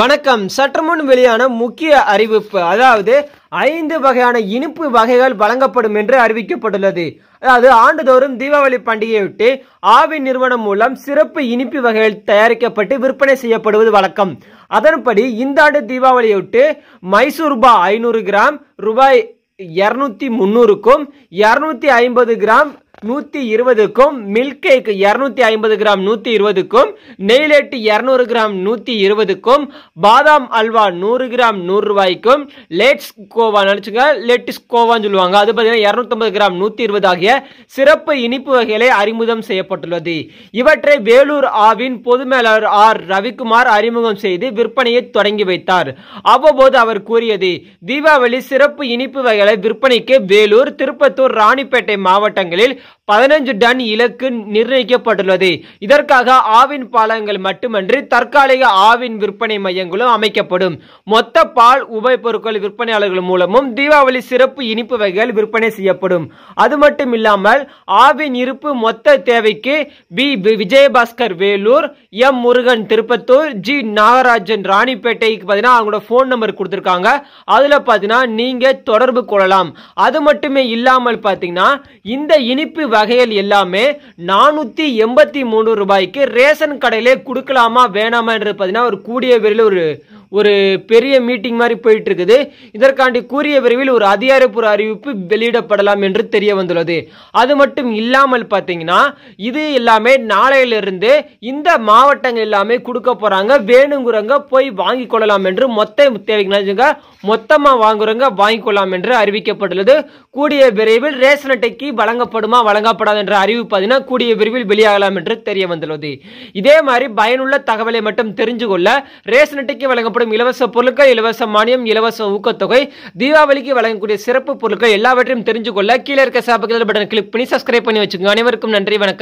வணக்கம் சற்று முன் வெளியான முக்கிய அறிவிப்பு அதாவது ஐந்து வகையான இனிப்பு வகைகள் வழங்கப்படும் என்று அறிவிக்கப்பட்டுள்ளது அதாவது ஆண்டுதோறும் தீபாவளி பண்டிகையொட்டி ஆவி நிறுவனம் மூலம் சிறப்பு இனிப்பு வகைகள் தயாரிக்கப்பட்டு விற்பனை செய்யப்படுவது வழக்கம் அதன்படி இந்த ஆண்டு விட்டு மைசூர் ரூபாய் ஐநூறு கிராம் ரூபாய் இரநூத்தி முந்நூறுக்கும் இரநூத்தி ஐம்பது கிராம் நூற்றி இருபதுக்கும் மில்க் கேக் இரநூத்தி ஐம்பது கிராம் நூற்றி இருபதுக்கும் நெய்லேட்டு இரநூறு கிராம் நூற்றி இருபதுக்கும் பாதாம் அல்வா நூறு கிராம் நூறு ரூபாய்க்கும் லேட்ஸ் கோவா நினச்சிங்க லேட்டஸ்ட் கோவான்னு சொல்லுவாங்க அது பார்த்தீங்கன்னா இரநூத்தம்பது கிராம் நூற்றி இருபது ஆகிய சிறப்பு இனிப்பு வகைகளை அறிமுகம் செய்யப்பட்டுள்ளது இவற்றை வேலூர் ஆவின் பொதுமேலாளர் ஆர் ரவிக்குமார் அறிமுகம் செய்து விற்பனையை தொடங்கி வைத்தார் அவ்வப்போது அவர் கூறியது தீபாவளி சிறப்பு இனிப்பு வகைகளை விற்பனைக்கு வேலூர் திருப்பத்தூர் ராணிப்பேட்டை மாவட்டங்களில் பதினஞ்சு டன் இலக்கு நிர்ணயிக்கப்பட்டுள்ளது இதற்காக ஆவின் பாலங்கள் மட்டுமன்றி தற்காலிக ஆவின் விற்பனை மையங்களும் அமைக்கப்படும் மொத்த பால் உபப்பொருட்கள் விற்பனையாளர்கள் மூலமும் தீபாவளி சிறப்பு இனிப்பு வகைகள் விற்பனை செய்யப்படும் அது மட்டும் இல்லாமல் ஆவின் இருப்பு மொத்த தேவைக்கு P Vijayabaskar Vellore M Murugan Tirupattur G Nagarajan ராணிப்பேட்டைக்கு பார்த்தீங்கன்னா அவங்களோட ஃபோன் நம்பர் கொடுத்திருக்காங்க அதுல பாத்தீங்கன்னா நீங்க தொடர்பு கொள்ளலாம் அது மட்டுமே இல்லாமல் பாத்தீங்கன்னா இந்த இனிப்பு இனிப்பு வகைகள் எல்லாமே நானூத்தி எண்பத்தி மூணு ரூபாய்க்கு ரேஷன் கடையிலே கொடுக்கலாமா வேணாமா என்று பாத்தீங்கன்னா ஒரு கூடிய விரைவில் ஒரு ஒரு பெரிய மீட்டிங் மாதிரி போயிட்டு இருக்குது இதற்காண்டி கூறிய விரைவில் ஒரு அதிகாரப்பூர்வ அறிவிப்பு வெளியிடப்படலாம் என்று தெரிய வந்துள்ளது அது மட்டும் இல்லாமல் பார்த்தீங்கன்னா இது எல்லாமே நாளையிலிருந்து இந்த மாவட்டங்கள் எல்லாமே கொடுக்க போறாங்க வேணுங்கிறவங்க போய் வாங்கி கொள்ளலாம் என்று மொத்த தேவைங்க மொத்தமாக வாங்குறவங்க வாங்கி கொள்ளலாம் என்று அறிவிக்கப்பட்டுள்ளது கூடிய விரைவில் ரேஷன் அட்டைக்கு வழங்கப்படுமா வழங்கப்படாது என்ற அறிவிப்பு பார்த்தீங்கன்னா கூடிய விரைவில் வெளியாகலாம் என்று தெரிய வந்துள்ளது இதே மாதிரி பயனுள்ள தகவலை மட்டும் தெரிஞ்சு கொள்ள ரேஷன் அட்டைக்கு வழங்கப்படும் வழங்கப்படும் இலவச பொருட்கள் இலவச மானியம் இலவச ஊக்கத்தொகை தீபாவளிக்கு வழங்கக்கூடிய சிறப்பு பொருட்கள் எல்லாவற்றையும் தெரிஞ்சு கொள்ள கீழே இருக்க சாப்பிட்டு பட்டன் கிளிக் பண்ணி சப்ஸ்கிரைப் பண்ணி வச்சுக்கோங்க அனைவருக்கும் நன்றி வணக்கம்